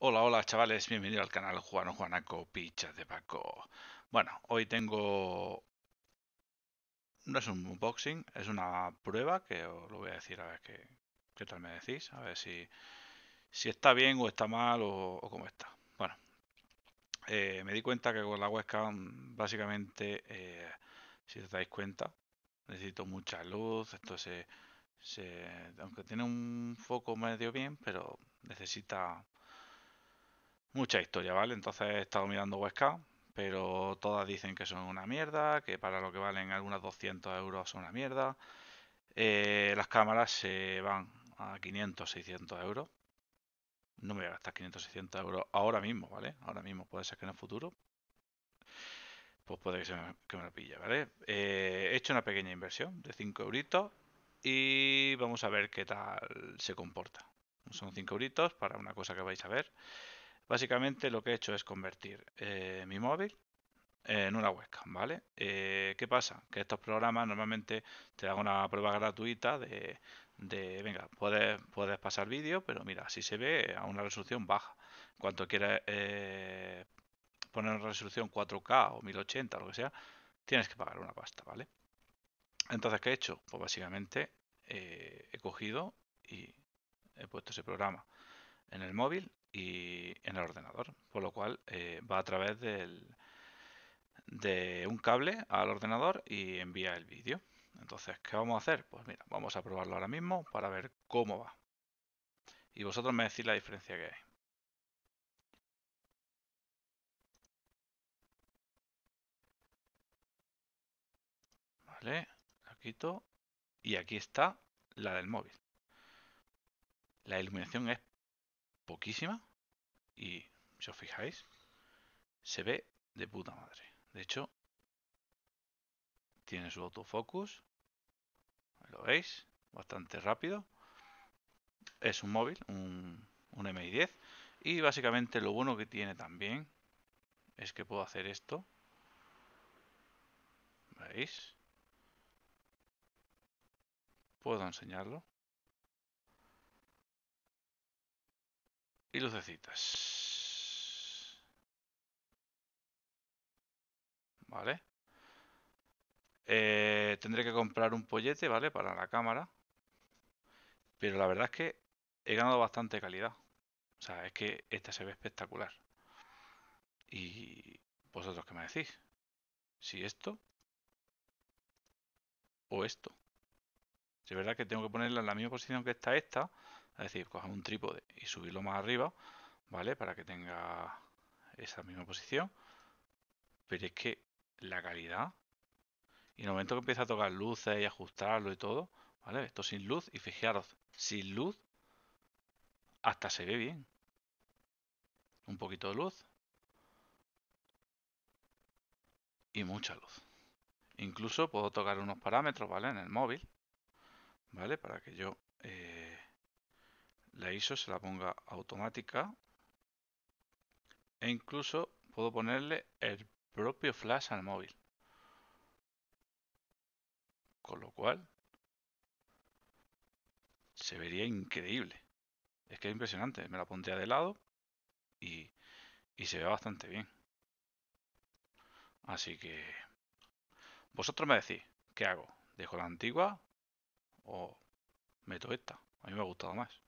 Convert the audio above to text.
Hola, hola chavales, bienvenido al canal Juan Juanaco Pichas de Paco. Bueno, hoy tengo... No es un unboxing, es una prueba que os lo voy a decir a ver qué, qué tal me decís, a ver si, si está bien o está mal o, cómo está. Bueno, eh, me di cuenta que con la webcam básicamente, eh, si os dais cuenta, necesito mucha luz, esto se, se... aunque tiene un foco medio bien, pero necesita mucha historia, ¿vale? Entonces he estado mirando Huesca, pero todas dicen que son una mierda, que para lo que valen algunas 200 euros son una mierda. Eh, las cámaras se van a 500, 600 euros. No me voy a gastar 500, 600 euros ahora mismo, ¿vale? Ahora mismo, puede ser que en el futuro. Pues puede que, se me, lo pille, ¿vale? Eh, he hecho una pequeña inversión de 5 euritos y vamos a ver qué tal se comporta. Son 5 euritos para una cosa que vais a ver. Básicamente lo que he hecho es convertir eh, mi móvil en una webcam, ¿vale? Eh, ¿Qué pasa? Que estos programas normalmente te dan una prueba gratuita de, venga, puedes, puedes pasar vídeo, pero mira, si se ve a una resolución baja. Cuanto quieras eh, poner una resolución 4K o 1080 o lo que sea, tienes que pagar una pasta, ¿vale? Entonces, ¿qué he hecho? Pues básicamente he cogido y he puesto ese programa en el móvil y en el ordenador, por lo cual eh, va a través del, de un cable al ordenador y envía el vídeo. Entonces, ¿qué vamos a hacer? Pues mira, vamos a probarlo ahora mismo para ver cómo va. Y vosotros me decís la diferencia que hay. Vale, la quito. Y aquí está la del móvil. La iluminación es poquísima y si os fijáis se ve de puta madre. De hecho, tiene su autofocus, lo veis, bastante rápido. Es un móvil, un, un MI10 y básicamente lo bueno que tiene también es que puedo hacer esto. ¿Veis? Puedo enseñarlo. y lucecitas. Vale. Eh, tendré que comprar un pollete, ¿vale? Para la cámara. Pero la verdad es que he ganado bastante calidad. O sea, es que esta se ve espectacular. Y vosotros qué me decís? Si esto o esto. Si es verdad que tengo que ponerla en la misma posición que está esta, es decir, coja un trípode y subirlo más arriba, ¿vale? Para que tenga esa misma posición. Pero es que la calidad, y en el momento que empieza a tocar luces y ajustarlo y todo, ¿vale? Esto sin luz, y fijaros, sin luz hasta se ve bien. Un poquito de luz. Y mucha luz. Incluso puedo tocar unos parámetros, ¿vale? En el móvil, ¿vale? Para que yo... Eh, la ISO se la ponga automática e incluso puedo ponerle el propio flash al móvil. Con lo cual se vería increíble. Es que es impresionante. Me la pondría de lado y, se ve bastante bien. Así que vosotros me decís, ¿qué hago? ¿Dejo la antigua o meto esta? A mí me ha gustado más.